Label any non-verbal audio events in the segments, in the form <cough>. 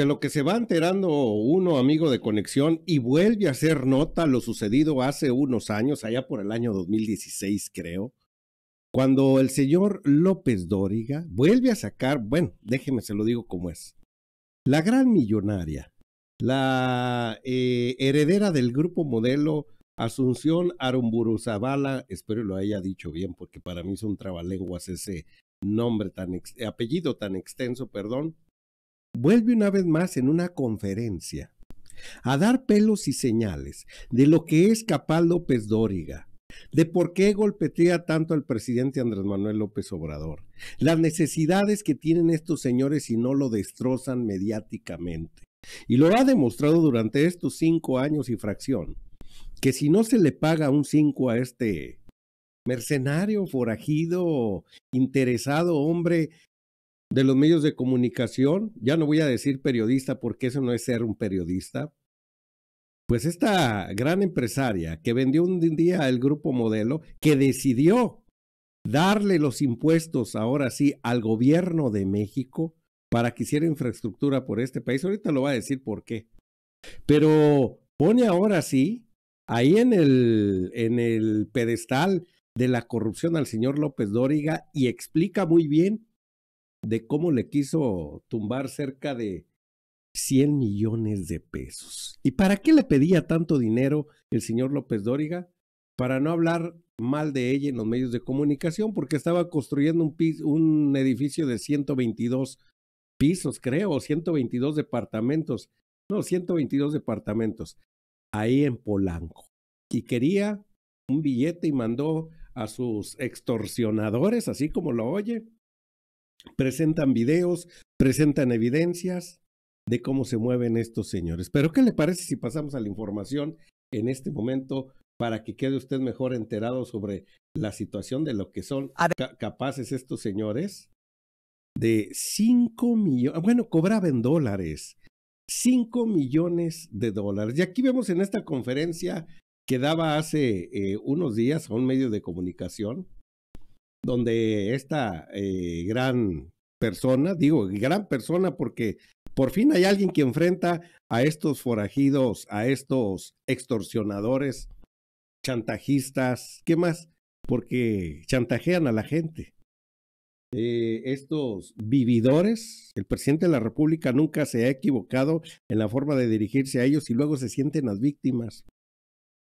de lo que se va enterando uno, amigo de conexión, y vuelve a hacer nota lo sucedido hace unos años, allá por el año 2016 creo, cuando el señor López Dóriga vuelve a sacar, bueno, déjeme se lo digo como es, la gran millonaria, la eh, heredera del grupo modelo Asunción Zavala espero lo haya dicho bien, porque para mí es un trabalenguas ese nombre tan, apellido tan extenso, perdón, vuelve una vez más en una conferencia a dar pelos y señales de lo que es Capal López Dóriga, de por qué golpetea tanto al presidente Andrés Manuel López Obrador, las necesidades que tienen estos señores si no lo destrozan mediáticamente. Y lo ha demostrado durante estos cinco años y fracción, que si no se le paga un cinco a este mercenario, forajido, interesado, hombre de los medios de comunicación, ya no voy a decir periodista porque eso no es ser un periodista, pues esta gran empresaria que vendió un día el grupo modelo, que decidió darle los impuestos ahora sí al gobierno de México para que hiciera infraestructura por este país, ahorita lo va a decir por qué, pero pone ahora sí ahí en el, en el pedestal de la corrupción al señor López Dóriga y explica muy bien de cómo le quiso tumbar cerca de 100 millones de pesos. ¿Y para qué le pedía tanto dinero el señor López Dóriga? Para no hablar mal de ella en los medios de comunicación, porque estaba construyendo un, edificio de 122 pisos, creo, 122 departamentos, no, 122 departamentos, ahí en Polanco. Y quería un billete y mandó a sus extorsionadores, así como lo oye, presentan videos, presentan evidencias de cómo se mueven estos señores. Pero ¿qué le parece si pasamos a la información en este momento para que quede usted mejor enterado sobre la situación de lo que son capaces estos señores? De 5 millones, bueno, cobraban dólares, 5 millones de dólares. Y aquí vemos en esta conferencia que daba hace eh, unos días a un medio de comunicación, donde esta eh, gran persona, digo gran persona porque por fin hay alguien que enfrenta a estos forajidos, a estos extorsionadores, chantajistas, ¿qué más? Porque chantajean a la gente. Eh, estos vividores, el presidente de la República nunca se ha equivocado en la forma de dirigirse a ellos y luego se sienten las víctimas.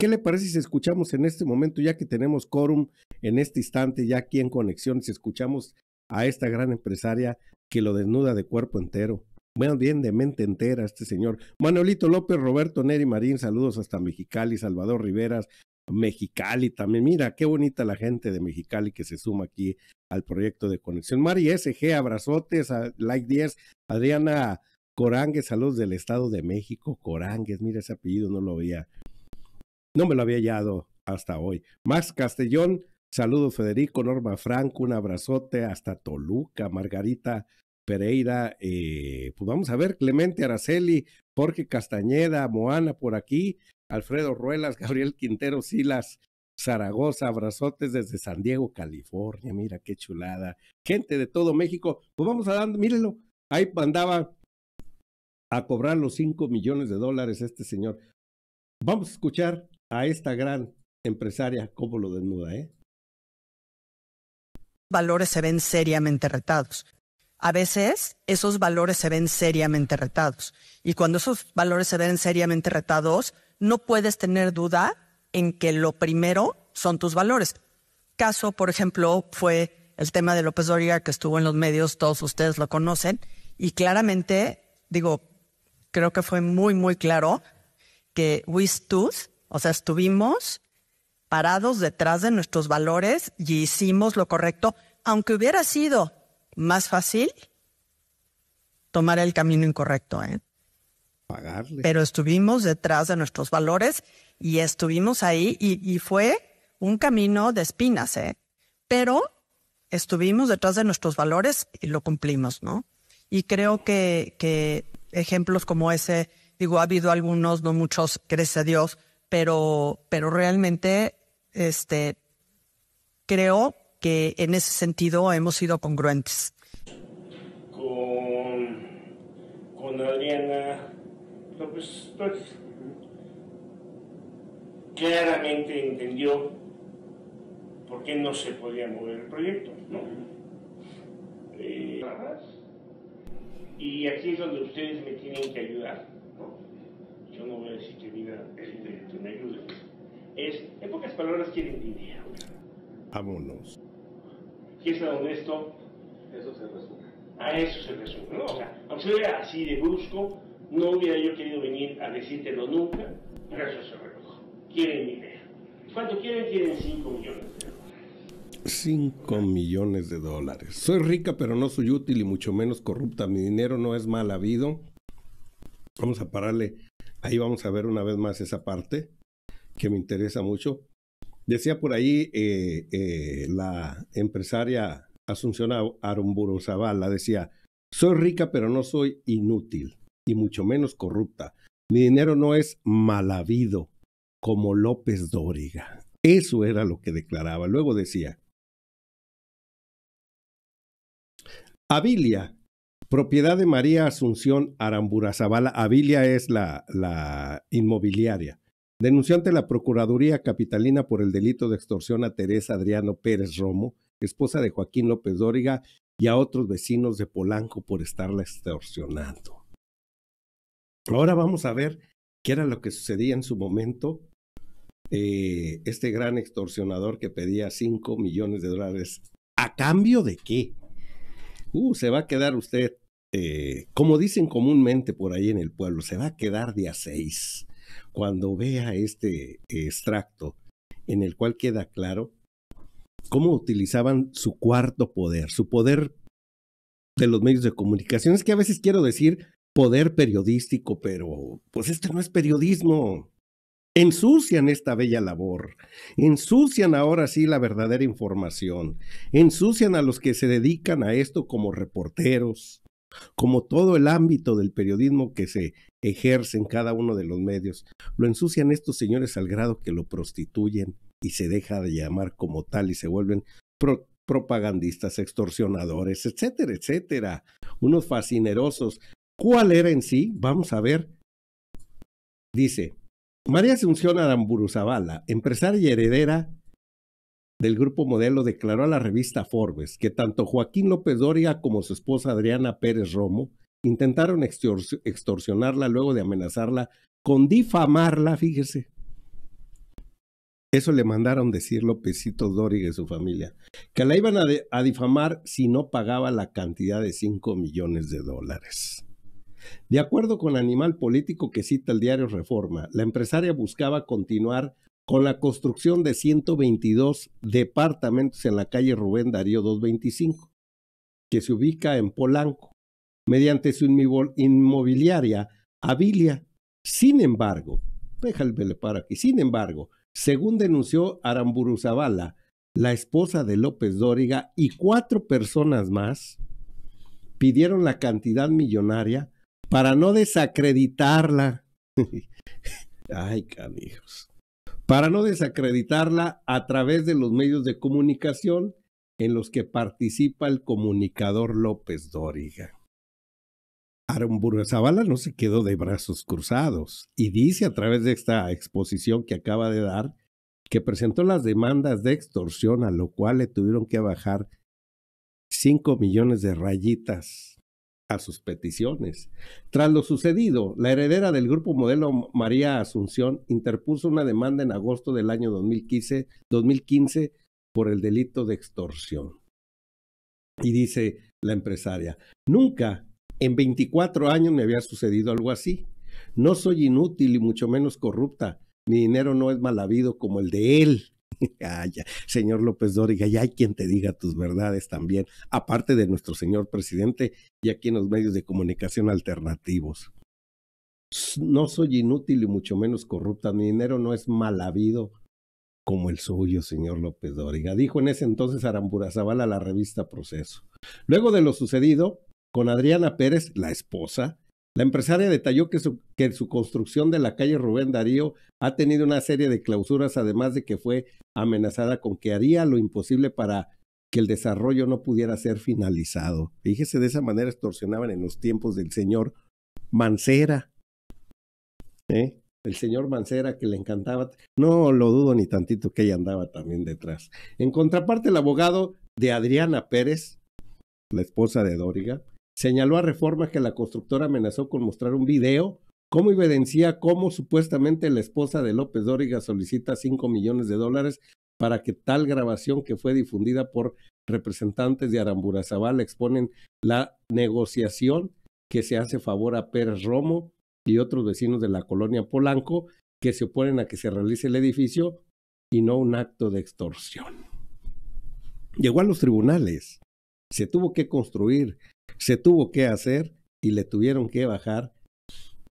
¿Qué le parece si escuchamos en este momento, ya que tenemos quórum en este instante, ya aquí en conexión, si escuchamos a esta gran empresaria que lo desnuda de cuerpo entero? Bueno, bien de mente entera este señor. Manuelito López, Roberto Neri Marín, saludos hasta Mexicali, Salvador Riveras, Mexicali también. Mira, qué bonita la gente de Mexicali que se suma aquí al proyecto de conexión. Mari SG, abrazotes, a like 10, Adriana Corangues, saludos del Estado de México, Corangues, mira ese apellido, no lo veía. No me lo había hallado hasta hoy. Max Castellón, saludo Federico, Norma Franco, un abrazote hasta Toluca, Margarita Pereira, eh, pues vamos a ver, Clemente Araceli, Jorge Castañeda, Moana por aquí, Alfredo Ruelas, Gabriel Quintero Silas, Zaragoza, abrazotes desde San Diego, California, mira qué chulada, gente de todo México, pues vamos a dar, mírenlo, ahí andaba a cobrar los 5 millones de dólares este señor. Vamos a escuchar a esta gran empresaria cómo lo desnuda, ¿eh? Valores se ven seriamente retados. A veces esos valores se ven seriamente retados. Y cuando esos valores se ven seriamente retados, no puedes tener duda en que lo primero son tus valores. Caso, por ejemplo, fue el tema de López Dóriga que estuvo en los medios, todos ustedes lo conocen, y claramente, digo, creo que fue muy, muy claro que We o sea, estuvimos parados detrás de nuestros valores y hicimos lo correcto, aunque hubiera sido más fácil tomar el camino incorrecto. ¿eh? Pagarle. Pero estuvimos detrás de nuestros valores y estuvimos ahí y, fue un camino de espinas, ¿eh? pero estuvimos detrás de nuestros valores y lo cumplimos, ¿no? Y creo que, ejemplos como ese, digo, ha habido algunos, no muchos, crece Dios, pero, pero realmente este, creo que en ese sentido hemos sido congruentes. Con, Adriana López claramente entendió por qué no se podía mover el proyecto. ¿no? Eh, y aquí es donde ustedes me tienen que ayudar yo no voy a decir que diga este, de tu es, en pocas palabras, quieren dinero. Vámonos. ¿Quién es honesto? Eso se resume. A eso se resume, O sea, aunque se vea así de brusco, no hubiera yo querido venir a decírtelo nunca, pero eso se Quieren dinero. ¿Cuánto quieren? Quieren 5 millones de dólares. 5 millones de dólares. Soy rica, pero no soy útil y mucho menos corrupta. Mi dinero no es mal habido. Vamos a pararle Ahí vamos a ver una vez más esa parte que me interesa mucho. Decía por ahí eh, eh, la empresaria Asunción Arumburu Zavala, decía, soy rica pero no soy inútil y mucho menos corrupta. Mi dinero no es mal habido como López Dóriga. Eso era lo que declaraba. Luego decía, Avilia. Propiedad de María Asunción Aramburazabala. Avilia es la, inmobiliaria. Denunció ante la Procuraduría Capitalina por el delito de extorsión a Teresa Adriano Pérez Romo, esposa de Joaquín López Dóriga, y a otros vecinos de Polanco por estarla extorsionando. Ahora vamos a ver qué era lo que sucedía en su momento. Eh, este gran extorsionador que pedía 5 millones de dólares. ¿A cambio de qué? Uh, se va a quedar usted, eh, como dicen comúnmente por ahí en el pueblo, se va a quedar día seis cuando vea este extracto en el cual queda claro cómo utilizaban su cuarto poder, su poder de los medios de comunicación. Es que a veces quiero decir poder periodístico, pero pues esto no es periodismo ensucian esta bella labor, ensucian ahora sí la verdadera información, ensucian a los que se dedican a esto como reporteros, como todo el ámbito del periodismo que se ejerce en cada uno de los medios, lo ensucian estos señores al grado que lo prostituyen y se deja de llamar como tal y se vuelven propagandistas, extorsionadores, etcétera, etcétera, unos fascinerosos. ¿Cuál era en sí? Vamos a ver. Dice, María Asunción Aramburu Zavala, empresaria y heredera del grupo Modelo, declaró a la revista Forbes que tanto Joaquín López Doria como su esposa Adriana Pérez Romo intentaron extorsionarla luego de amenazarla con difamarla, fíjese. Eso le mandaron decir Lópezito Doria y su familia, que la iban a, a difamar si no pagaba la cantidad de 5 millones de dólares. De acuerdo con Animal Político que cita el diario Reforma, la empresaria buscaba continuar con la construcción de 122 departamentos en la calle Rubén Darío 225, que se ubica en Polanco, mediante su inmobiliaria Avilia. Sin embargo, déjame para aquí, sin embargo, según denunció Aramburu Zavala, la esposa de López Dóriga y cuatro personas más pidieron la cantidad millonaria para no desacreditarla. <laughs> Ay, canijos. Para no desacreditarla a través de los medios de comunicación en los que participa el comunicador López Dóriga. Aramburgo Zavala no se quedó de brazos cruzados y dice a través de esta exposición que acaba de dar que presentó las demandas de extorsión a lo cual le tuvieron que bajar 5 millones de rayitas a sus peticiones. Tras lo sucedido, la heredera del grupo modelo María Asunción interpuso una demanda en agosto del año 2015, 2015 por el delito de extorsión. Y dice la empresaria, nunca en 24 años me había sucedido algo así. No soy inútil y mucho menos corrupta. Mi dinero no es mal habido como el de él, <laughs> Señor López Dóriga, ya hay quien te diga tus verdades también, aparte de nuestro señor presidente y aquí en los medios de comunicación alternativos. No soy inútil y mucho menos corrupta. Mi dinero no es mal habido como el suyo, señor López Dóriga, dijo en ese entonces Aramburazabal a la revista Proceso. Luego de lo sucedido con Adriana Pérez, la esposa, la empresaria detalló que su, su construcción de la calle Rubén Darío ha tenido una serie de clausuras, además de que fue amenazada con que haría lo imposible para que el desarrollo no pudiera ser finalizado. Fíjese, de esa manera extorsionaban en los tiempos del señor Mancera. ¿Eh? El señor Mancera que le encantaba. No lo dudo ni tantito que ella andaba también detrás. En contraparte, el abogado de Adriana Pérez, la esposa de Dóriga, señaló a Reforma que la constructora amenazó con mostrar un video como evidencia cómo supuestamente la esposa de López Dóriga solicita 5 millones de dólares para que tal grabación que fue difundida por representantes de Aramburazabal exponen la negociación que se hace favor a Pérez Romo y otros vecinos de la colonia Polanco que se oponen a que se realice el edificio y no un acto de extorsión. Llegó a los tribunales, se tuvo que construir, se tuvo que hacer y le tuvieron que bajar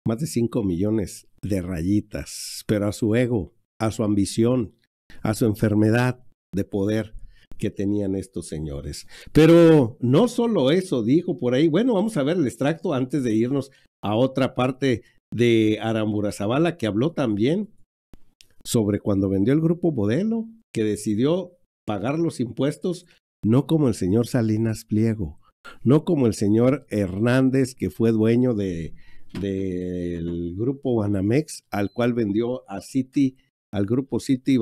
más de 5 millones de rayitas, pero a su ego, a su ambición, a su enfermedad de poder que tenían estos señores. Pero no solo eso dijo por ahí, bueno, vamos a ver el extracto antes de irnos a otra parte de Arambura Zavala que habló también sobre cuando vendió el grupo Modelo, que decidió pagar los impuestos, no como el señor Salinas Pliego, no como el señor Hernández, que fue dueño del de, grupo Banamex, al cual vendió a City, al grupo City,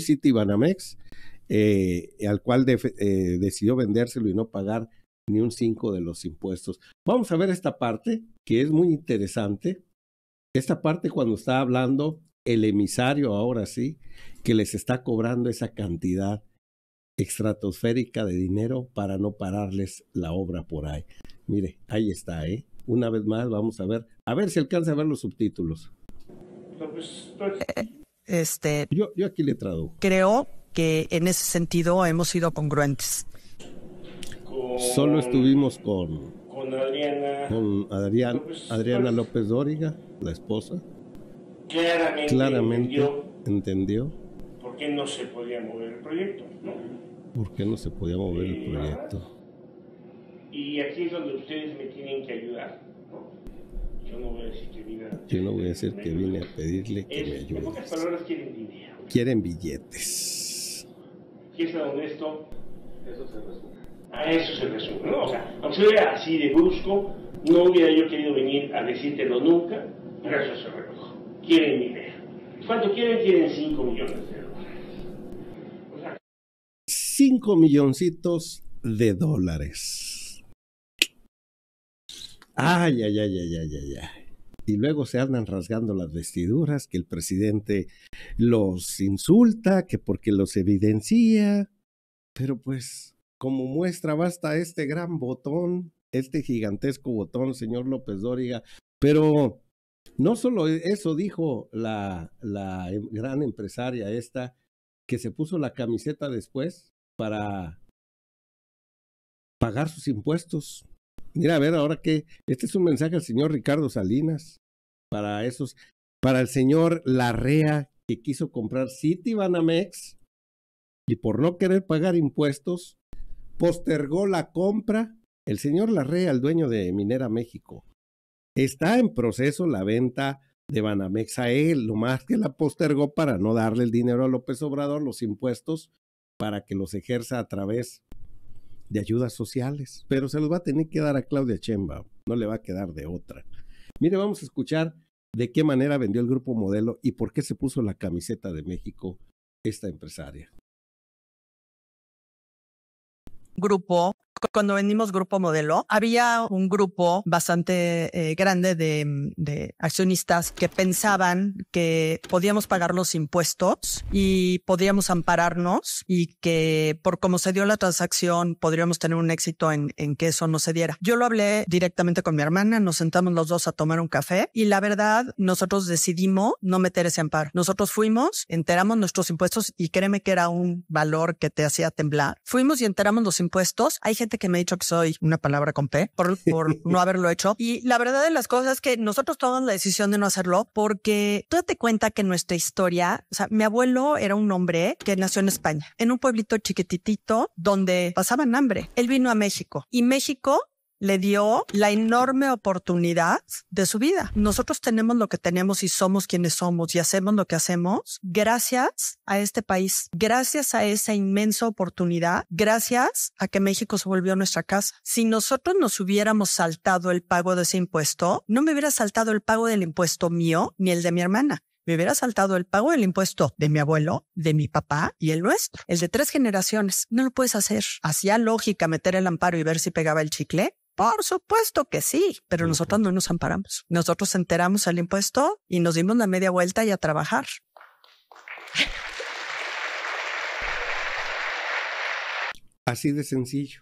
City Banamex, eh, al cual eh, decidió vendérselo y no pagar ni un 5 de los impuestos. Vamos a ver esta parte, que es muy interesante. Esta parte cuando está hablando el emisario, ahora sí, que les está cobrando esa cantidad estratosférica de dinero para no pararles la obra por ahí. Mire, ahí está, ¿eh? Una vez más, vamos a ver, a ver si alcanza a ver los subtítulos. Eh, este, yo, aquí le traduzco. Creo que en ese sentido hemos sido congruentes. Solo estuvimos con, Adriana, López, Adriana López Dóriga, la esposa. Claramente, entendió, por qué no se podía mover el proyecto por qué no se podía mover el proyecto. Y aquí es donde ustedes me tienen que ayudar. Yo no voy a decir que vine a, pedirle que me ayude. En pocas palabras quieren dinero. Quieren billetes. ¿Quieres ser honesto? Eso se resume. A eso se resume, O sea, aunque así de brusco, no hubiera yo querido venir a decírtelo nunca, pero eso se resume. Quieren dinero. ¿Cuánto quieren? Quieren 5 millones de euros. 5 milloncitos de dólares. Ay, ay, ay, ay, ay, ay, Y luego se andan rasgando las vestiduras, que el presidente los insulta, que porque los evidencia. Pero pues, como muestra, basta este gran botón, este gigantesco botón, señor López Dóriga. Pero no solo eso dijo la, la em, gran empresaria esta, que se puso la camiseta después, para pagar sus impuestos. Mira, a ver, ahora que este es un mensaje al señor Ricardo Salinas, para esos, para el señor Larrea, que quiso comprar City Banamex y por no querer pagar impuestos, postergó la compra. El señor Larrea, el dueño de Minera México, está en proceso la venta de Banamex a él, lo más que la postergó para no darle el dinero a López Obrador, los impuestos, para que los ejerza a través de ayudas sociales. Pero se los va a tener que dar a Claudia Chemba, no le va a quedar de otra. Mire, vamos a escuchar de qué manera vendió el grupo modelo y por qué se puso la camiseta de México esta empresaria. Grupo cuando venimos Grupo Modelo, había un grupo bastante eh, grande mm, de, accionistas que pensaban que podíamos pagar los impuestos y podíamos ampararnos y que por cómo se dio la transacción podríamos tener un éxito en, en que eso no se diera. Yo lo hablé directamente con mi hermana, nos sentamos los dos a tomar un café y la verdad nosotros decidimos no meter ese amparo. Nosotros fuimos, enteramos nuestros impuestos y créeme que era un valor que te hacía temblar. Fuimos y enteramos los impuestos. Hay gente que me ha dicho que soy una palabra con P por, <laughs> no haberlo hecho. Y la verdad de las cosas es que nosotros tomamos la decisión de no hacerlo porque tú date cuenta que nuestra historia, o sea, mi abuelo era un hombre que nació en España, en un pueblito chiquititito donde pasaban hambre. Él vino a México y México le dio la enorme oportunidad de su vida. Nosotros tenemos lo que tenemos y somos quienes somos y hacemos lo que hacemos gracias a este país, gracias a esa inmensa oportunidad, gracias a que México se volvió nuestra casa. Si nosotros nos hubiéramos saltado el pago de ese impuesto, no me hubiera saltado el pago del impuesto mío ni el de mi hermana me hubiera saltado el pago del impuesto de mi abuelo, de mi papá y el nuestro, el de tres generaciones. No lo puedes hacer. Hacía lógica meter el amparo y ver si pegaba el chicle. Por supuesto que sí, pero nosotros no nos amparamos. Nosotros enteramos el impuesto y nos dimos la media vuelta y a trabajar. Así de sencillo.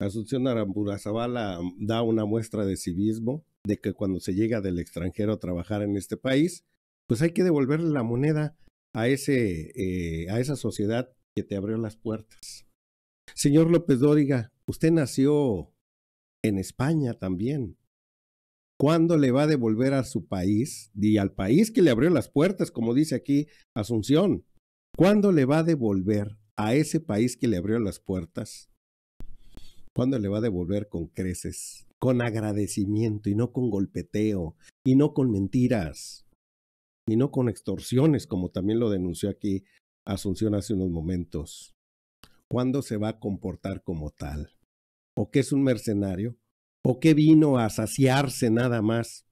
Asunción Arambura Zavala da una muestra de civismo de que cuando se llega del extranjero a trabajar en este país, pues hay que devolverle la moneda a, ese, eh, a esa sociedad que te abrió las puertas. Señor López Dóriga, Usted nació en España también. ¿Cuándo le va a devolver a su país y al país que le abrió las puertas, como dice aquí Asunción? ¿Cuándo le va a devolver a ese país que le abrió las puertas? ¿Cuándo le va a devolver con creces, con agradecimiento y no con golpeteo y no con mentiras y no con extorsiones, como también lo denunció aquí Asunción hace unos momentos? ¿Cuándo se va a comportar como tal? o que es un mercenario, o que vino a saciarse nada más.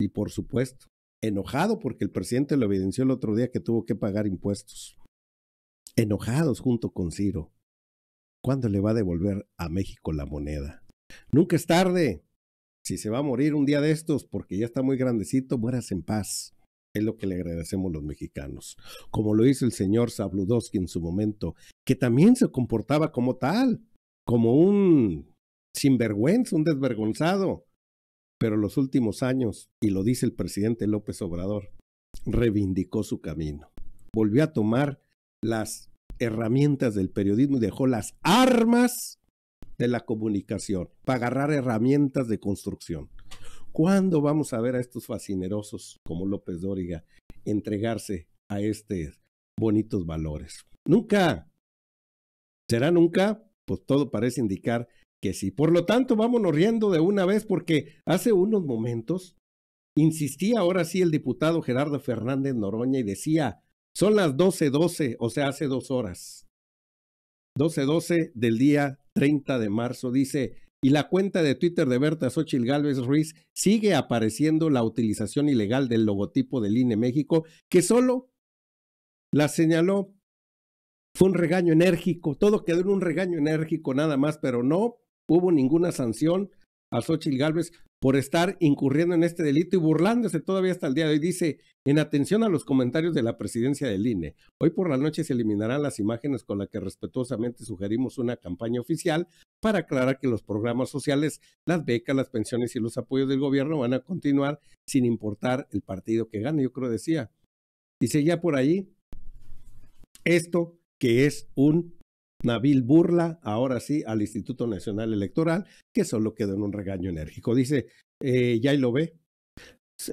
Y por supuesto, enojado porque el presidente lo evidenció el otro día que tuvo que pagar impuestos. Enojados junto con Ciro. ¿Cuándo le va a devolver a México la moneda? Nunca es tarde. Si se va a morir un día de estos porque ya está muy grandecito, mueras en paz. Es lo que le agradecemos los mexicanos, como lo hizo el señor Sabludowski en su momento, que también se comportaba como tal como un sinvergüenza, un desvergonzado. Pero los últimos años, y lo dice el presidente López Obrador, reivindicó su camino. Volvió a tomar las herramientas del periodismo y dejó las armas de la comunicación para agarrar herramientas de construcción. ¿Cuándo vamos a ver a estos fascinerosos como López Dóriga entregarse a estos bonitos valores? Nunca. ¿Será nunca? pues todo parece indicar que sí. Por lo tanto, vámonos riendo de una vez porque hace unos momentos insistía ahora sí el diputado Gerardo Fernández Noroña y decía, son las 12.12, o sea, hace dos horas. 12.12 del día 30 de marzo, dice, y la cuenta de Twitter de Berta Xochil Gálvez Ruiz sigue apareciendo la utilización ilegal del logotipo del INE México, que solo la señaló fue un regaño enérgico, todo quedó en un regaño enérgico nada más, pero no hubo ninguna sanción a Xochitl Gálvez por estar incurriendo en este delito y burlándose todavía hasta el día de hoy. Dice, en atención a los comentarios de la presidencia del INE, hoy por la noche se eliminarán las imágenes con las que respetuosamente sugerimos una campaña oficial para aclarar que los programas sociales, las becas, las pensiones y los apoyos del gobierno van a continuar sin importar el partido que gane, yo creo decía. y seguía por ahí, esto que es un nabil burla, ahora sí, al Instituto Nacional Electoral, que solo quedó en un regaño enérgico. Dice, eh, ya ya lo ve.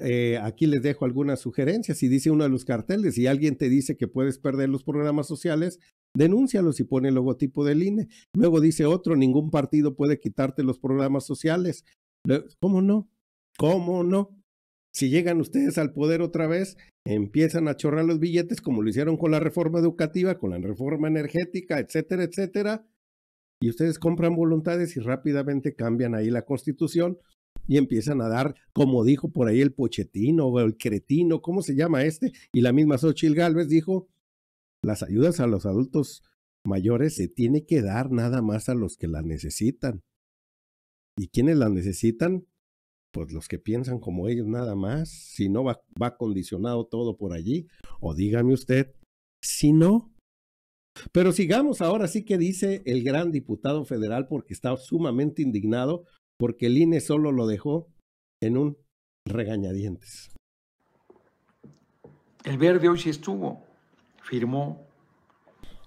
Eh, aquí les dejo algunas sugerencias. y dice uno de los carteles y si alguien te dice que puedes perder los programas sociales, denúncialos y pone el logotipo del INE. Luego dice otro, ningún partido puede quitarte los programas sociales. ¿Cómo no? ¿Cómo no? Si llegan ustedes al poder otra vez, empiezan a chorrar los billetes como lo hicieron con la reforma educativa, con la reforma energética, etcétera, etcétera. Y ustedes compran voluntades y rápidamente cambian ahí la constitución y empiezan a dar, como dijo por ahí el pochetino o el cretino, ¿cómo se llama este? Y la misma Sochil Gálvez dijo, las ayudas a los adultos mayores se tiene que dar nada más a los que las necesitan. ¿Y quiénes las necesitan? pues los que piensan como ellos nada más, si no va, va condicionado todo por allí, o dígame usted, si no. Pero sigamos ahora sí que dice el gran diputado federal porque está sumamente indignado porque el INE solo lo dejó en un regañadientes. El verde hoy sí estuvo, firmó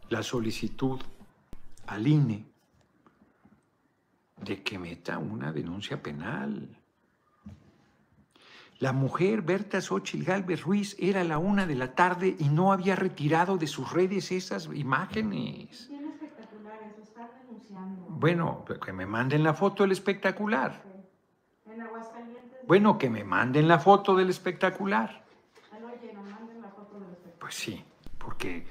la solicitud al INE de que meta una denuncia penal la mujer Berta Xochitl Galvez Ruiz era la una de la tarde y no había retirado de sus redes esas imágenes. denunciando. Pues, bueno, que me manden la foto del espectacular. Bueno, que me manden la foto del espectacular. manden la foto del espectacular. Pues sí, porque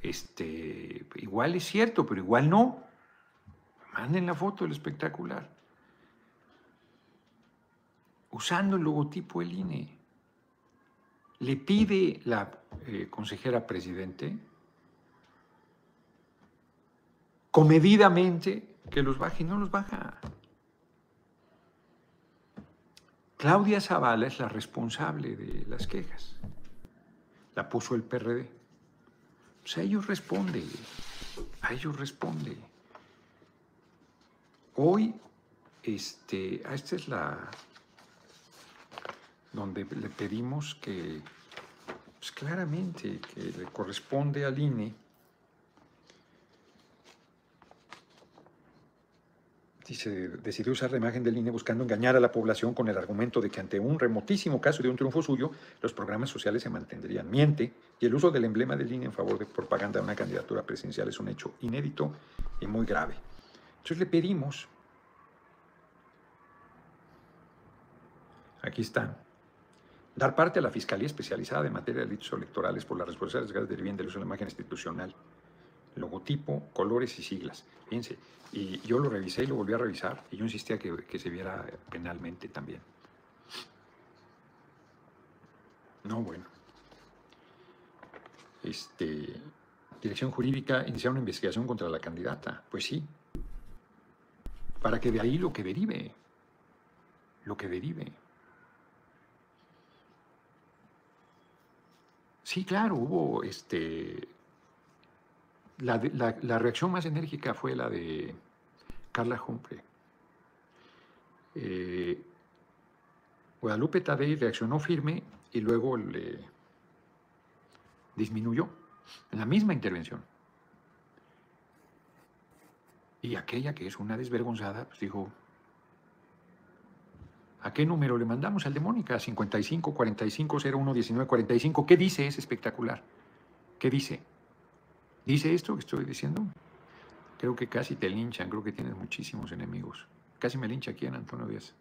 este, igual es cierto, pero igual no. Manden la foto del espectacular usando el logotipo del INE. Le pide la eh, consejera presidente comedidamente que los baje y no los baja. Claudia Zavala es la responsable de las quejas. La puso el PRD. O sea, ellos responde, a ellos responde. Hoy, este, esta es la donde le pedimos que pues claramente que le corresponde al INE Dice, decidió usar la imagen del INE buscando engañar a la población con el argumento de que ante un remotísimo caso de un triunfo suyo, los programas sociales se mantendrían. Miente, y el uso del emblema del INE en favor de propaganda de una candidatura presidencial es un hecho inédito y muy grave. Entonces le pedimos, aquí está, Dar parte a la Fiscalía Especializada en Materia de Delitos Electorales por la responsabilidad de del bien del uso de la imagen institucional. Logotipo, colores y siglas. Fíjense, y yo lo revisé y lo volví a revisar. Y yo insistía que, que se viera penalmente también. No, bueno. Este, dirección jurídica iniciar una investigación contra la candidata. Pues sí. Para que de ahí lo que derive. Lo que derive. Sí, claro, hubo este. La, reacción más enérgica fue la de Carla Humphrey. Eh, Guadalupe Tadei reaccionó firme y luego le disminuyó en la misma intervención. Y aquella que es una desvergonzada, pues dijo, ¿A qué número le mandamos al de Mónica? 55 45 01 19 45. ¿Qué dice? Es espectacular. ¿Qué dice? ¿Dice esto que estoy diciendo? Creo que casi te linchan, creo que tienes muchísimos enemigos. Casi me lincha aquí en Antonio Díaz.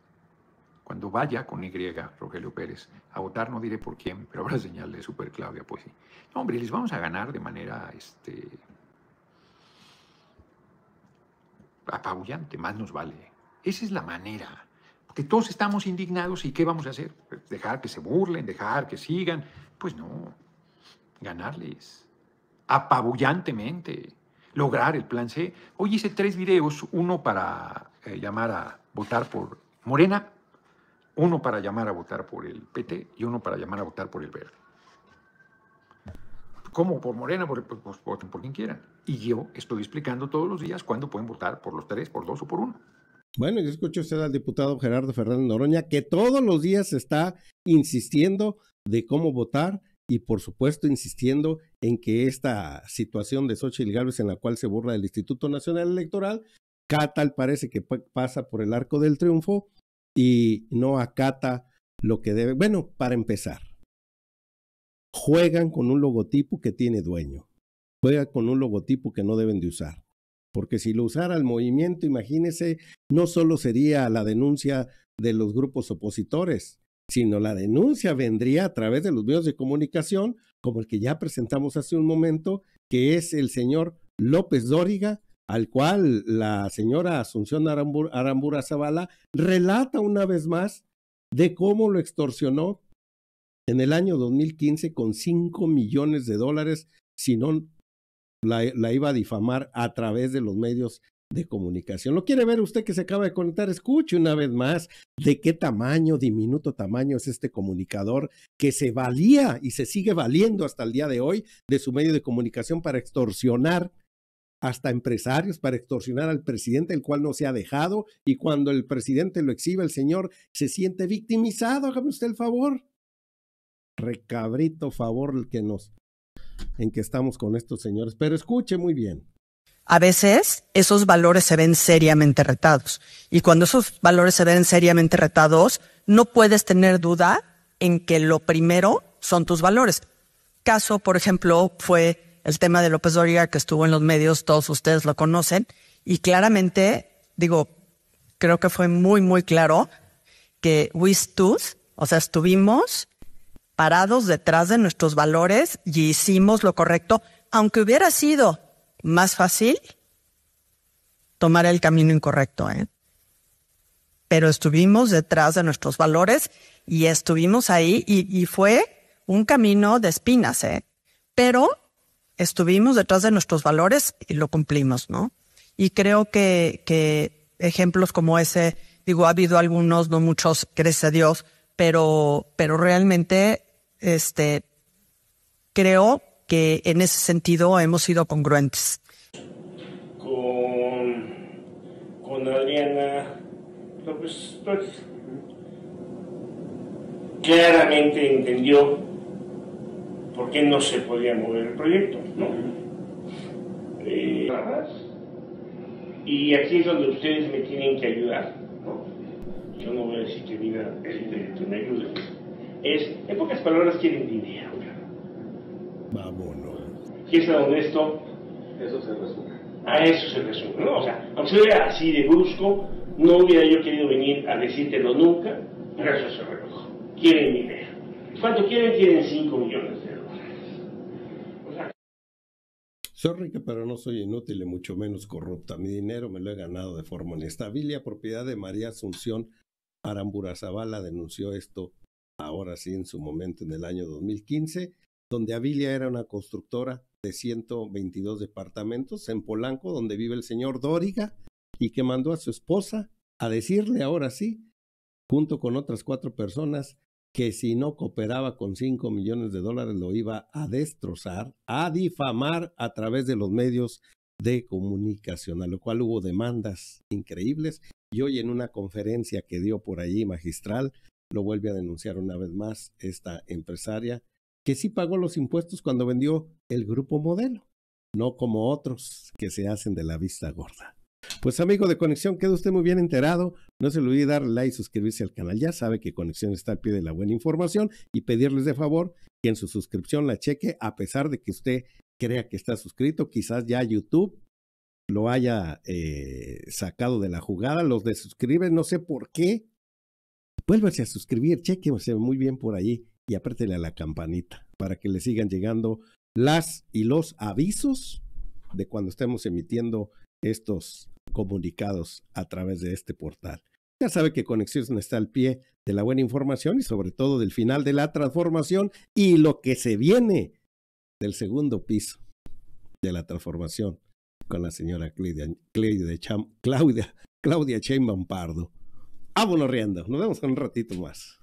Cuando vaya con Y, Rogelio Pérez, a votar no diré por quién, pero ahora señal de super Claudia, pues sí. hombre, les vamos a ganar de manera este, apabullante, más nos vale. Esa es la manera que todos estamos indignados y ¿qué vamos a hacer? Pues ¿Dejar que se burlen? ¿Dejar que sigan? Pues no, ganarles apabullantemente, lograr el plan C. Hoy hice tres videos, uno para eh, llamar a votar por Morena, uno para llamar a votar por el PT y uno para llamar a votar por el Verde. ¿Cómo? Por Morena, Pues por, pues, por, por quien quieran. Y yo estoy explicando todos los días cuándo pueden votar por los tres, por dos o por uno. Bueno, y escucho usted al diputado Gerardo Fernández Noroña, que todos los días está insistiendo de cómo votar y por supuesto insistiendo en que esta situación de Xochitl Gálvez en la cual se burla del Instituto Nacional Electoral, Catal parece que pasa por el arco del triunfo y no acata lo que debe. Bueno, para empezar, juegan con un logotipo que tiene dueño, juegan con un logotipo que no deben de usar porque si lo usara el movimiento, imagínese, no solo sería la denuncia de los grupos opositores, sino la denuncia vendría a través de los medios de comunicación, como el que ya presentamos hace un momento, que es el señor López Dóriga, al cual la señora Asunción Arambura Zavala relata una vez más de cómo lo extorsionó en el año 2015 con 5 millones de dólares, si no la, iba a difamar a través de los medios de comunicación. ¿Lo quiere ver usted que se acaba de conectar? Escuche una vez más de qué tamaño, diminuto tamaño es este comunicador que se valía y se sigue valiendo hasta el día de hoy de su medio de comunicación para extorsionar hasta empresarios, para extorsionar al presidente, el cual no se ha dejado, y cuando el presidente lo exhibe, el señor se siente victimizado. Hágame usted el favor. Recabrito favor el que nos en que estamos con estos señores. Pero escuche muy bien. A veces esos valores se ven seriamente retados. Y cuando esos valores se ven seriamente retados, no puedes tener duda en que lo primero son tus valores. Caso, por ejemplo, fue el tema de López Dóriga que estuvo en los medios, todos ustedes lo conocen, y claramente, digo, creo que fue muy, muy claro que we stood, o sea, estuvimos parados detrás de nuestros valores y hicimos lo correcto, aunque hubiera sido más fácil tomar el camino incorrecto, ¿eh? Pero estuvimos detrás de nuestros valores y estuvimos ahí y, fue un camino de espinas, ¿eh? Pero estuvimos detrás de nuestros valores y lo cumplimos, ¿no? Y creo que, que ejemplos como ese, digo, ha habido algunos, no muchos, gracias a Dios, pero, pero realmente este, creo que en ese sentido hemos sido congruentes. Con, Adriana López Claramente entendió por qué no se podía mover el proyecto, eh, y aquí es donde ustedes me tienen que ayudar. Yo no voy a decir que mira, el este, me ayuden es, en pocas palabras, quieren dinero. Vámonos. ¿Quién es esto? honesto? Eso se resume. A eso se resume, O sea, aunque se así de brusco, no hubiera yo querido venir a decírtelo nunca, pero eso se Quieren dinero. ¿Cuánto quieren? Quieren 5 millones de dólares. Soy rica, pero no soy inútil y mucho menos corrupta. Mi dinero me lo he ganado de forma honesta. Vilia, propiedad de María Asunción Arambura denunció esto ahora sí en su momento en el año 2015, donde Avilia era una constructora de 122 departamentos en Polanco, donde vive el señor Dóriga, y que mandó a su esposa a decirle ahora sí, junto con otras cuatro personas, que si no cooperaba con 5 millones de dólares lo iba a destrozar, a difamar a través de los medios de comunicación, a lo cual hubo demandas increíbles. Y hoy en una conferencia que dio por allí magistral, lo vuelve a denunciar una vez más esta empresaria que sí pagó los impuestos cuando vendió el grupo modelo, no como otros que se hacen de la vista gorda. Pues amigo de Conexión, queda usted muy bien enterado. No se le olvide darle like y suscribirse al canal. Ya sabe que Conexión está al pie de la buena información y pedirles de favor que en su suscripción la cheque a pesar de que usted crea que está suscrito. Quizás ya YouTube lo haya eh, sacado de la jugada, los desuscribe, no sé por qué, Vuélvase a suscribir, chequense muy bien por allí y apriétele a la campanita para que le sigan llegando las y los avisos de cuando estemos emitiendo estos comunicados a través de este portal. Ya sabe que Conexión está al pie de la buena información y sobre todo del final de la transformación y lo que se viene del segundo piso de la transformación con la señora Claudia, Claudia, Claudia, Pardo. Vámonos ah, riendo. Nos vemos en un ratito más.